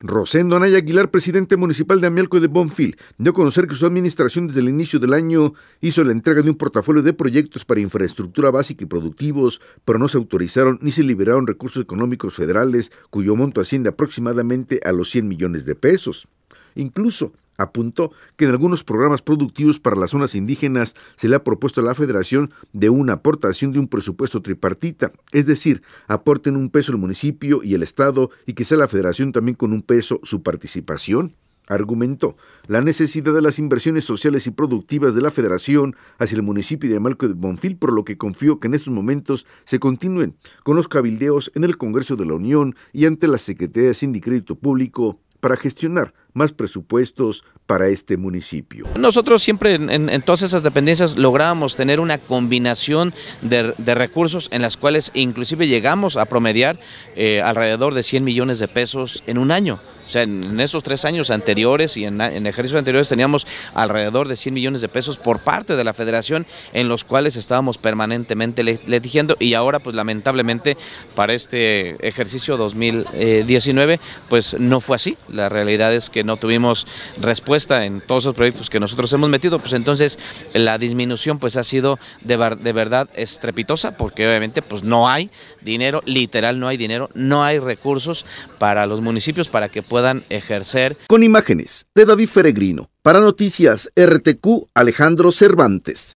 Rosendo Anaya Aguilar, presidente municipal de Amialco de Bonfil, dio a conocer que su administración desde el inicio del año hizo la entrega de un portafolio de proyectos para infraestructura básica y productivos, pero no se autorizaron ni se liberaron recursos económicos federales cuyo monto asciende aproximadamente a los 100 millones de pesos. Incluso Apuntó que en algunos programas productivos para las zonas indígenas se le ha propuesto a la Federación de una aportación de un presupuesto tripartita, es decir, aporten un peso el municipio y el Estado y que sea la Federación también con un peso su participación. Argumentó la necesidad de las inversiones sociales y productivas de la Federación hacia el municipio de Amalco de Bonfil, por lo que confío que en estos momentos se continúen con los cabildeos en el Congreso de la Unión y ante la Secretaría de Sindicrédito Público para gestionar más presupuestos para este municipio. Nosotros siempre en, todas esas dependencias lográbamos tener una combinación de, recursos en las cuales inclusive llegamos a promediar eh, alrededor de 100 millones de pesos en un año. O sea, en, esos tres años anteriores y en, en, ejercicios anteriores teníamos alrededor de 100 millones de pesos por parte de la federación en los cuales estábamos permanentemente letigiendo y ahora pues lamentablemente para este ejercicio 2019 eh, pues no fue así. La realidad es que no tuvimos respuesta en todos los proyectos que nosotros hemos metido, pues entonces la disminución pues ha sido de, de verdad estrepitosa, porque obviamente pues no hay dinero, literal no hay dinero, no hay recursos para los municipios para que puedan ejercer. Con imágenes de David Feregrino, para Noticias RTQ, Alejandro Cervantes.